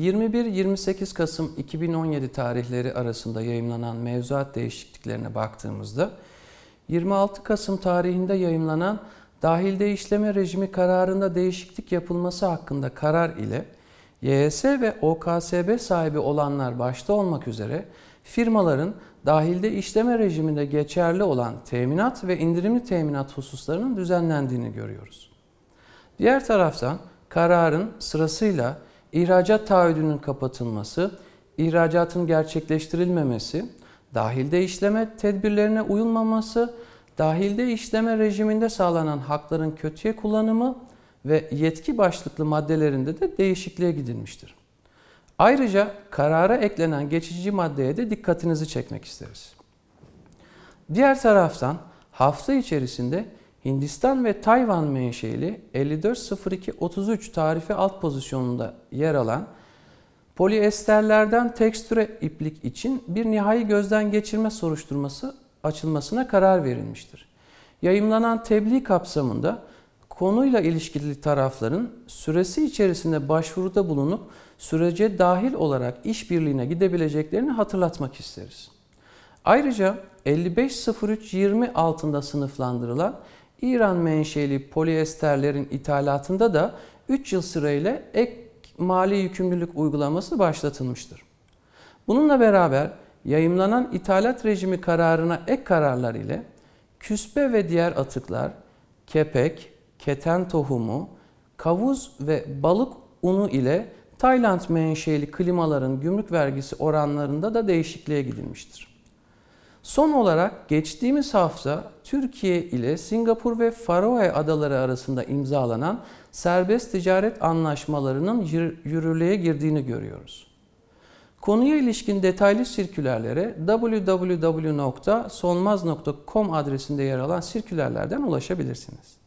21-28 Kasım 2017 tarihleri arasında yayımlanan mevzuat değişikliklerine baktığımızda 26 Kasım tarihinde yayımlanan dahilde işleme rejimi kararında değişiklik yapılması hakkında karar ile YS ve OKSB sahibi olanlar başta olmak üzere firmaların dahilde işleme rejiminde geçerli olan teminat ve indirimli teminat hususlarının düzenlendiğini görüyoruz. Diğer taraftan kararın sırasıyla ihracat taahhüdünün kapatılması, ihracatın gerçekleştirilmemesi, dahilde işleme tedbirlerine uyulmaması, dahilde işleme rejiminde sağlanan hakların kötüye kullanımı ve yetki başlıklı maddelerinde de değişikliğe gidilmiştir. Ayrıca karara eklenen geçici maddeye de dikkatinizi çekmek isteriz. Diğer taraftan hafta içerisinde Hindistan ve Tayvan menşeli 540233 tarifi alt pozisyonunda yer alan poliesterlerden tekstüre iplik için bir nihai gözden geçirme soruşturması açılmasına karar verilmiştir. Yayınlanan tebliğ kapsamında konuyla ilişkili tarafların süresi içerisinde başvuruda bulunup sürece dahil olarak işbirliğine gidebileceklerini hatırlatmak isteriz. Ayrıca 550320 altında sınıflandırılan İran menşeli poliesterlerin ithalatında da 3 yıl sırayla ek mali yükümlülük uygulaması başlatılmıştır. Bununla beraber yayımlanan ithalat rejimi kararına ek kararlar ile küspe ve diğer atıklar, kepek, keten tohumu, kavuz ve balık unu ile Tayland menşeli klimaların gümrük vergisi oranlarında da değişikliğe gidilmiştir. Son olarak geçtiğimiz hafta Türkiye ile Singapur ve Faroe Adaları arasında imzalanan serbest ticaret anlaşmalarının yürürlüğe girdiğini görüyoruz. Konuya ilişkin detaylı sirkülerlere www.solmaz.com adresinde yer alan sirkülerlerden ulaşabilirsiniz.